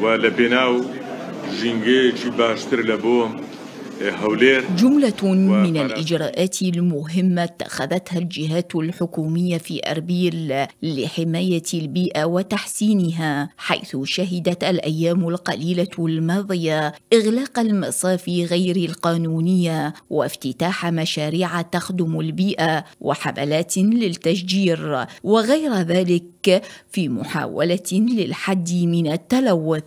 و لە پێناو ژینگەیەکی باشتر لە بۆ جملة من الإجراءات المهمة اتخذتها الجهات الحكومية في أربيل لحماية البيئة وتحسينها حيث شهدت الأيام القليلة الماضية إغلاق المصافي غير القانونية وافتتاح مشاريع تخدم البيئة وحملات للتشجير وغير ذلك في محاولة للحد من التلوث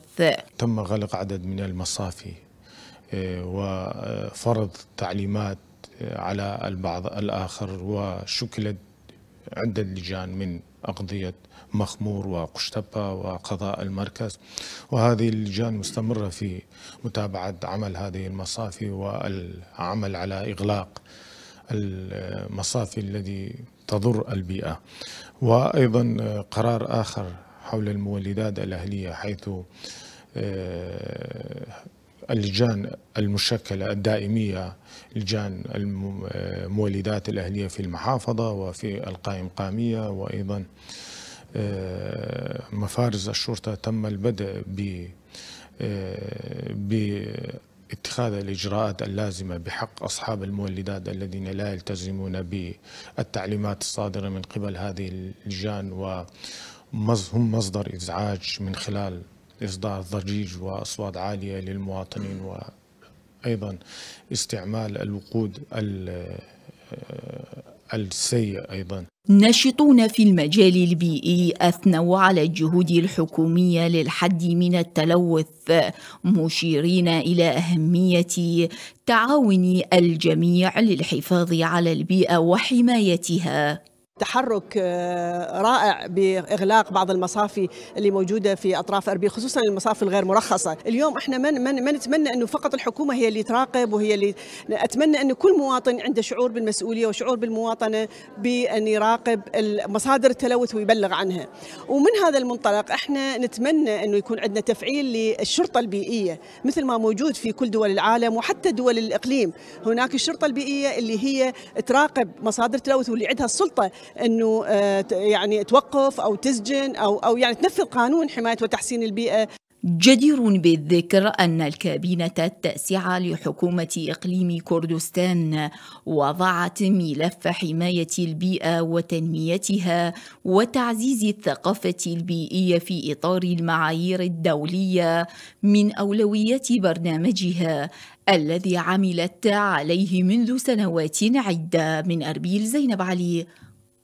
تم غلق عدد من المصافي آه، وفرض تعليمات آه، على البعض الآخر وشكلت عدة لجان من أقضية مخمور وقشتبة وقضاء المركز وهذه اللجان مستمرة في متابعة عمل هذه المصافي والعمل على إغلاق المصافي الذي تضر البيئة وأيضا آه، قرار آخر حول المولدات الأهلية حيث اللجان المشكلة الدائمية لجان المولدات الأهلية في المحافظة وفي القائم قامية وأيضا آه، مفارز الشرطة تم البدء ب آه، باتخاذ الإجراءات اللازمة بحق أصحاب المولدات الذين لا يلتزمون بالتعليمات الصادرة من قبل هذه اللجان وهم مصدر إزعاج من خلال إصدار ضجيج وأصوات عالية للمواطنين وأيضا استعمال الوقود السيء أيضا ناشطون في المجال البيئي اثنوا على الجهود الحكوميه للحد من التلوث مشيرين الى اهميه تعاون الجميع للحفاظ على البيئه وحمايتها تحرك آه، رائع باغلاق بعض المصافي اللي موجوده في اطراف اربيل خصوصا المصافي الغير مرخصه، اليوم احنا ما من ما نتمنى انه فقط الحكومه هي اللي تراقب وهي اللي اتمنى انه كل مواطن عنده شعور بالمسؤوليه وشعور بالمواطنه بان يراقب مصادر التلوث ويبلغ عنها. ومن هذا المنطلق احنا نتمنى انه يكون عندنا تفعيل للشرطه البيئيه مثل ما موجود في كل دول العالم وحتى دول الاقليم، هناك الشرطه البيئيه اللي هي تراقب مصادر التلوث واللي عندها السلطه انه آه، يعني توقف او تسجن او او يعني تنفذ قانون حمايه وتحسين البيئه جدير بالذكر أن الكابينة التاسعة لحكومة إقليم كردستان وضعت ملف حماية البيئة وتنميتها وتعزيز الثقافة البيئية في إطار المعايير الدولية من أولويات برنامجها الذي عملت عليه منذ سنوات عدة من أربيل زينب علي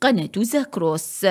قناة زاكروس